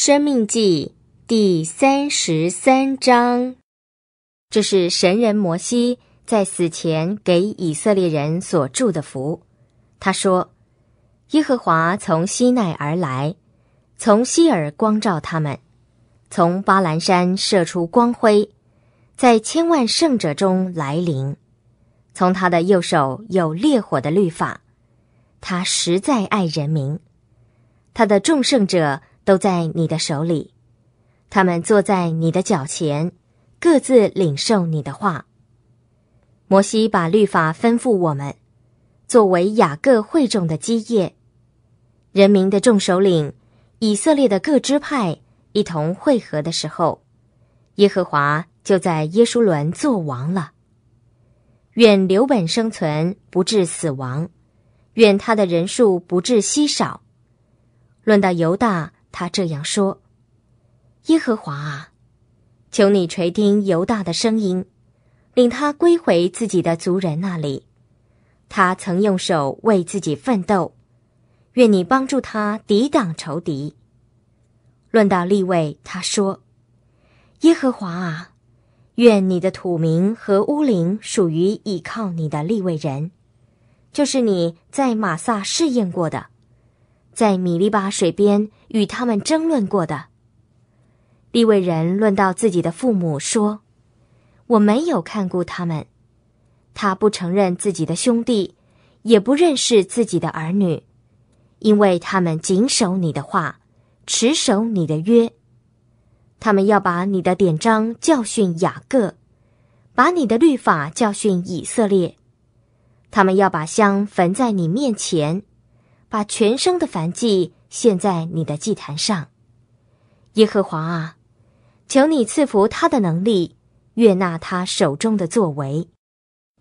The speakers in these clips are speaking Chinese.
《生命记》第三十三章，这是神人摩西在死前给以色列人所祝的福。他说：“耶和华从西奈而来，从西尔光照他们，从巴兰山射出光辉，在千万圣者中来临。从他的右手有烈火的律法，他实在爱人民。他的众圣者。”都在你的手里，他们坐在你的脚前，各自领受你的话。摩西把律法吩咐我们，作为雅各会众的基业。人民的众首领，以色列的各支派一同会合的时候，耶和华就在耶稣伦作王了。愿留本生存不致死亡，愿他的人数不致稀少。论到犹大。他这样说：“耶和华啊，求你垂听犹大的声音，领他归回自己的族人那里。他曾用手为自己奋斗，愿你帮助他抵挡仇敌。论到立位，他说：‘耶和华啊，愿你的土名和乌灵属于倚靠你的立位人，就是你在马萨试验过的。’”在米利巴水边与他们争论过的利未人，论到自己的父母说：“我没有看顾他们。他不承认自己的兄弟，也不认识自己的儿女，因为他们谨守你的话，持守你的约。他们要把你的典章教训雅各，把你的律法教训以色列。他们要把香焚在你面前。”把全生的燔祭献在你的祭坛上，耶和华啊，求你赐福他的能力，悦纳他手中的作为。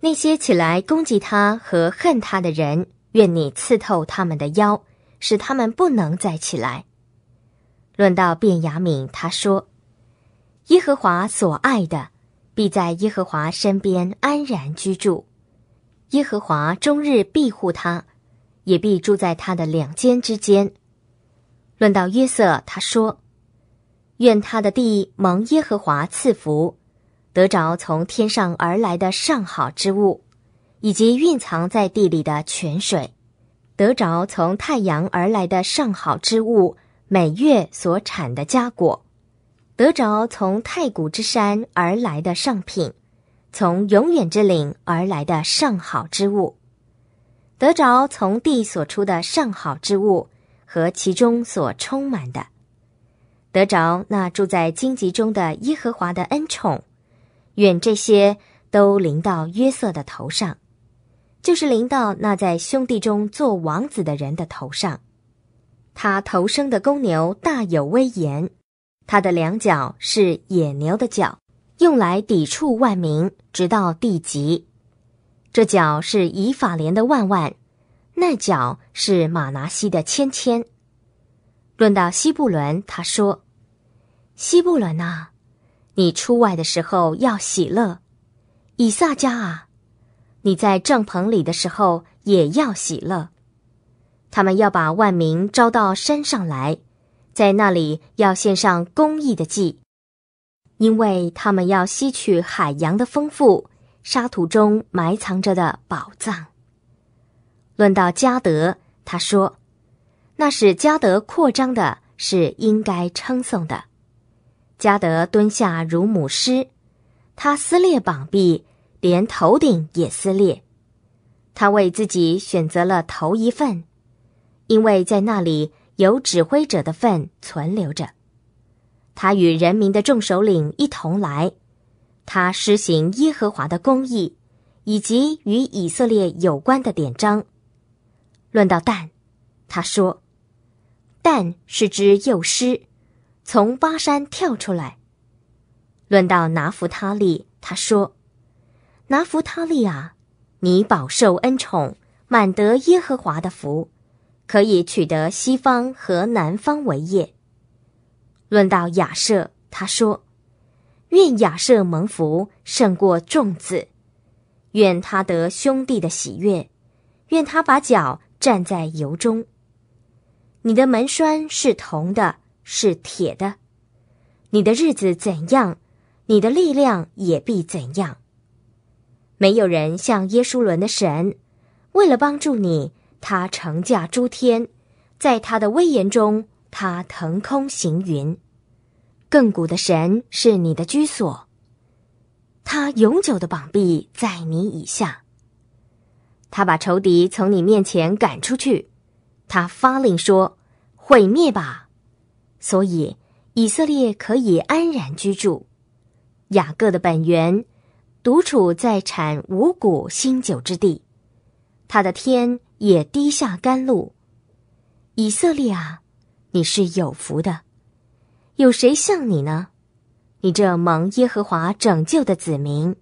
那些起来攻击他和恨他的人，愿你刺透他们的腰，使他们不能再起来。论到卞雅敏，他说：“耶和华所爱的，必在耶和华身边安然居住，耶和华终日庇护他。”也必住在他的两间之间。论到约瑟，他说：“愿他的地蒙耶和华赐福，得着从天上而来的上好之物，以及蕴藏在地里的泉水，得着从太阳而来的上好之物，每月所产的佳果，得着从太古之山而来的上品，从永远之岭而来的上好之物。”得着从地所出的上好之物，和其中所充满的；得着那住在荆棘中的耶和华的恩宠，愿这些都临到约瑟的头上，就是临到那在兄弟中做王子的人的头上。他头生的公牛大有威严，他的两脚是野牛的脚，用来抵触万民，直到地极。这脚是以法莲的万万，那脚是马拿西的千千。论到西布伦，他说：“西布伦啊，你出外的时候要喜乐；以萨迦啊，你在帐篷里的时候也要喜乐。”他们要把万民招到山上来，在那里要献上公义的祭，因为他们要吸取海洋的丰富。沙土中埋藏着的宝藏。论到加德，他说：“那是加德扩张的，是应该称颂的。”加德蹲下如母狮，他撕裂膀臂，连头顶也撕裂。他为自己选择了头一份，因为在那里有指挥者的份存留着。他与人民的众首领一同来。他施行耶和华的公义，以及与以色列有关的典章。论到旦，他说：“旦是只幼狮，从巴山跳出来。”论到拿弗他利，他说：“拿弗他利啊，你饱受恩宠，满得耶和华的福，可以取得西方和南方为业。”论到亚舍，他说。愿亚舍蒙福胜过众子，愿他得兄弟的喜悦，愿他把脚站在油中。你的门栓是铜的，是铁的；你的日子怎样，你的力量也必怎样。没有人像耶稣伦的神，为了帮助你，他成驾诸天，在他的威严中，他腾空行云。亘古的神是你的居所，他永久的膀臂在你以下。他把仇敌从你面前赶出去，他发令说：“毁灭吧！”所以以色列可以安然居住。雅各的本源独处在产五谷新酒之地，他的天也滴下甘露。以色列啊，你是有福的。有谁像你呢？你这蒙耶和华拯救的子民，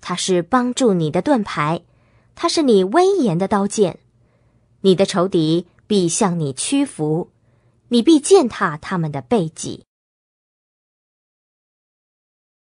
他是帮助你的盾牌，他是你威严的刀剑。你的仇敌必向你屈服，你必践踏他们的背脊。